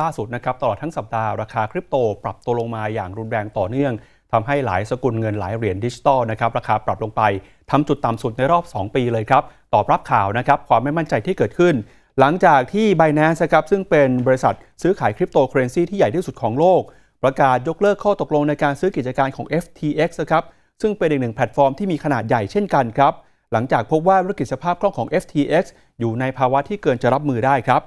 ล่าสุดนะครับตลอดทั้งสัปดาห์ราคาคริปโตปรับตัวลงมาอย่างรุนแรงต่อเนื่อง ทำให้หลายสกุลเงินหลายเหรียญดิจิตอลนะครับ ราคาปรับลงไปทำจุดต่ำสุดในรอบ 2 ปีเลยครับ ตอบรับข่าวนะครับ ความไม่มั่นใจที่เกิดขึ้น หลังจากที่ b i n a n c e ครับซึ่งเป็นบริษัทซื้อขายคริปโตเคอเรนซีที่ใหญ่ที่สุดของโลก ประกาศยกเลิกข้อตกลงในการซื้อกิจการของ FTX นะครับซึ่งเป็นอีกหนึ่งแพลตฟอร์มที่มีขนาดใหญ่เช่นกันครับหลังจากพบว่าธุรกิจสภาพคล่องของ FTX อยู่ในภาวะที่เกินจะรับมือได้ครับ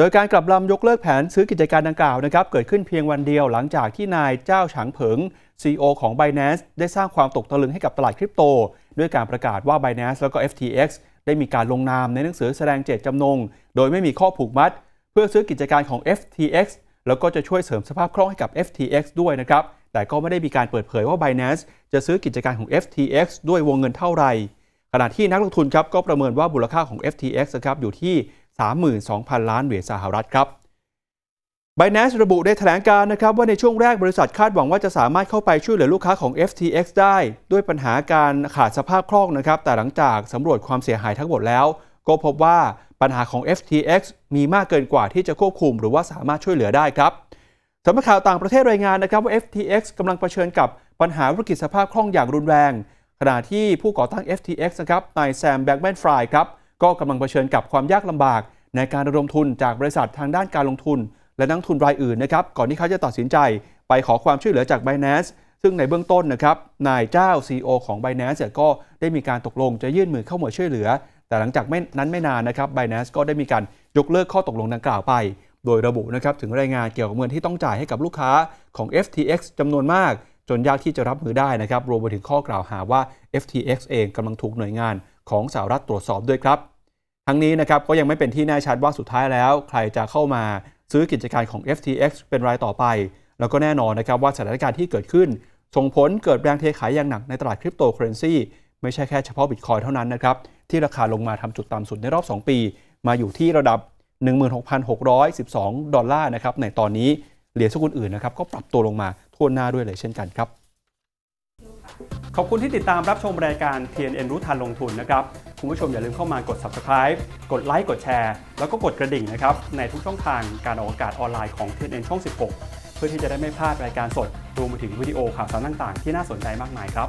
โดยการกลับลำยกเลิกแผนซื้อกิจการดังกล่าวนะครับ เกิดขึ้นเพียงวันเดียวหลังจากที่นายเจ้าฉางเผิง CEO ของ Binance ได้สร้างความตกตะลึงให้กับตลาดคริปโต ด้วยการประกาศว่า Binance แล้วก็ FTX ได้มีการลงนามในหนังสือแสดงเจตจำนง โดยไม่มีข้อผูกมัด เพื่อซื้อกิจการของ FTX แล้วก็จะช่วยเสริมสภาพคล่องให้กับ FTX ด้วยนะครับแต่ก็ไม่ได้มีการเปิดเผยว่า Binance จะซื้อกิจการของ FTX ด้วยวงเงินเท่าไหร่ขณะที่นักลงทุนครับก็ประเมินว่ามูลค่าของ FTX นะครับอยู่ที่32,000 ล้านเหรียญสหรัฐครับ b i n a n c e ระบุในแถลงการนะครับ ว่าในช่วงแรกบริษัทคาดหวังว่าจะสามารถเข้าไปช่วยเหลือลูกค้าของ FTX ได้ ด้วยปัญหาการขาดสภาพคล่องนะครับ แต่หลังจากสำรวจความเสียหายทั้งหมดแล้ว ก็พบว่าปัญหาของ FTX มีมากเกินกว่าที่จะควบคุมหรือว่าสามารถช่วยเหลือได้ครับสำนักข่าวต่างประเทศรายงานนะครับว่า FTX กำลังเผชิญกับปัญหาธุรกิจสภาพคล่องอย่างรุนแรง ขณะที่ผู้ก่อตั้ง FTX นะครับนายแซมแบ็กแมนฟรายครับก็กำลังเผชิญกับความยากลำบากในการระดมทุนจากบริษัททางด้านการลงทุน และนักทุนรายอื่นนะครับ ก่อนที่เขาจะตัดสินใจไปขอความช่วยเหลือจาก b บ n a n c e ซึ่งในเบื้องต้นนะครับนายเจ้า CEO ของ b บ n a n c e ก็ได้มีการตกลงจะยื่นมือเข้ามาช่วยเหลือ แต่หลังจากนั้นไม่นานนะครับ b บ n a n c e ก็ได้มีการยกเลิกข้อตกลงดังกล่าวไป โดยระบุนะครับถึงรายงานเกี่ยวกับเงินที่ต้องจ่ายให้กับลูกค้าของ FTX จำนวนมาก จนยากที่จะรับมือได้นะครับรวมไปถึงข้อกล่าวหาว่า FTX เองกำลังถูกหน่วยงานของสหรัฐตรวจสอบด้วยครับ ทั้งนี้นะครับก็ยังไม่เป็นที่แน่ชัดว่าสุดท้ายแล้วใครจะเข้ามาซื้อกิจการของ FTX เป็นรายต่อไป แล้วก็แน่นอนนะครับว่าสถานการณ์ที่เกิดขึ้นส่งผลเกิดแรงเทขายอย่างหนักในตลาดคริปโตเคอเรนซีไม่ใช่แค่เฉพาะบิตคอยเท่านั้นนะครับที่ราคาลงมาทำจุดต่ำสุดในรอบ 2 ปี มาอยู่ที่ระดับ16,612ดอลลาร์นะครับในตอนนี้เหรียญสกุลอื่นนะครับก็ปรับตัวลงมาทั่วหน้าด้วยเลยเช่นกันครับขอบคุณที่ติดตามรับชมรายการ TNN รู้ทันลงทุนนะครับ คุณผู้ชมอย่าลืมเข้ามากด subscribe กดไลค์ กดแชร์ แล้วก็กดกระดิ่งนะครับ ในทุกช่องทางการออกอากาศออนไลน์ของ TNN ช่อง 16 เพื่อที่จะได้ไม่พลาดรายการสดรวมไปถึงวิดีโอข่าวสารต่างๆที่น่าสนใจมากมายครับ